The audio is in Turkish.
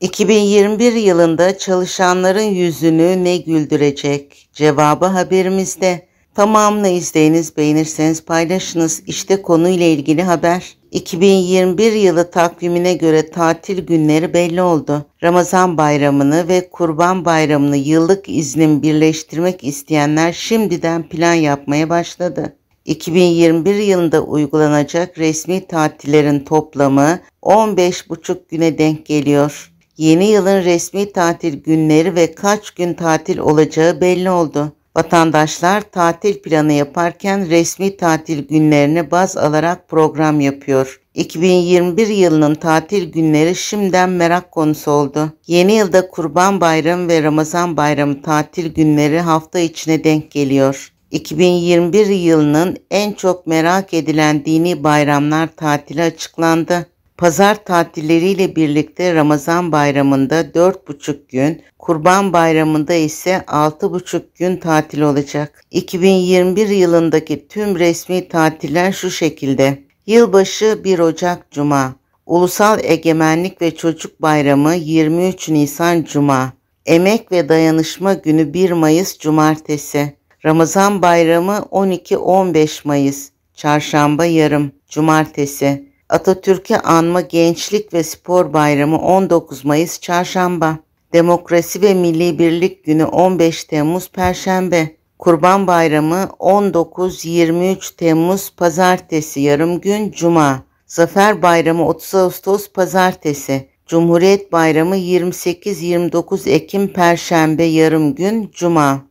2021 yılında çalışanların yüzünü ne güldürecek? Cevabı haberimizde. Tamamını izleyiniz, beğenirseniz paylaşınız. İşte konuyla ilgili haber. 2021 yılı takvimine göre tatil günleri belli oldu. Ramazan bayramını ve kurban bayramını yıllık iznin birleştirmek isteyenler şimdiden plan yapmaya başladı. 2021 yılında uygulanacak resmi tatillerin toplamı 15,5 güne denk geliyor. Yeni yılın resmi tatil günleri ve kaç gün tatil olacağı belli oldu. Vatandaşlar tatil planı yaparken resmi tatil günlerini baz alarak program yapıyor. 2021 yılının tatil günleri şimdiden merak konusu oldu. Yeni yılda Kurban Bayramı ve Ramazan Bayramı tatil günleri hafta içine denk geliyor. 2021 yılının en çok merak edilen dini bayramlar tatili açıklandı. Pazar tatilleriyle birlikte Ramazan bayramında 4,5 gün, Kurban bayramında ise 6,5 gün tatil olacak. 2021 yılındaki tüm resmi tatiller şu şekilde. Yılbaşı 1 Ocak Cuma, Ulusal Egemenlik ve Çocuk Bayramı 23 Nisan Cuma, Emek ve Dayanışma Günü 1 Mayıs Cumartesi, Ramazan Bayramı 12-15 Mayıs, Çarşamba yarım, Cumartesi, Atatürk'e anma gençlik ve spor bayramı 19 Mayıs çarşamba. Demokrasi ve Milli Birlik Günü 15 Temmuz Perşembe. Kurban Bayramı 19-23 Temmuz Pazartesi yarım gün Cuma. Zafer Bayramı 30 Ağustos Pazartesi. Cumhuriyet Bayramı 28-29 Ekim Perşembe yarım gün Cuma.